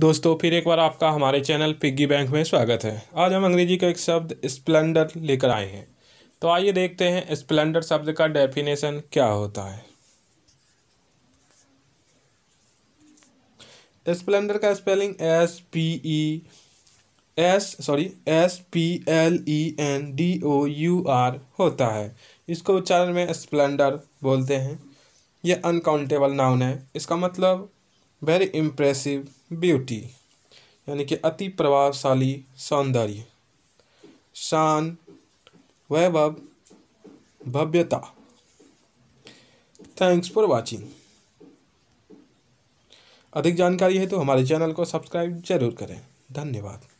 दोस्तों फिर एक बार आपका हमारे चैनल पिग्गी बैंक में स्वागत है आज हम अंग्रेजी का एक शब्द स्प्लेंडर लेकर आए हैं तो आइए देखते हैं स्प्लेंडर शब्द का डेफिनेशन क्या होता है स्प्लेंडर का spelling S P E S sorry S P L E N D O R आर होता है इसको उच्चारण में स्प्लेंडर बोलते हैं यह अनकाउंटेबल नाउन है इसका मतलब वेरी इम्प्रेसिव ब्यूटी यानी कि अति प्रभावशाली सौंदर्य शान वैभव भव्यता थैंक्स फॉर वाचिंग अधिक जानकारी है तो हमारे चैनल को सब्सक्राइब जरूर करें धन्यवाद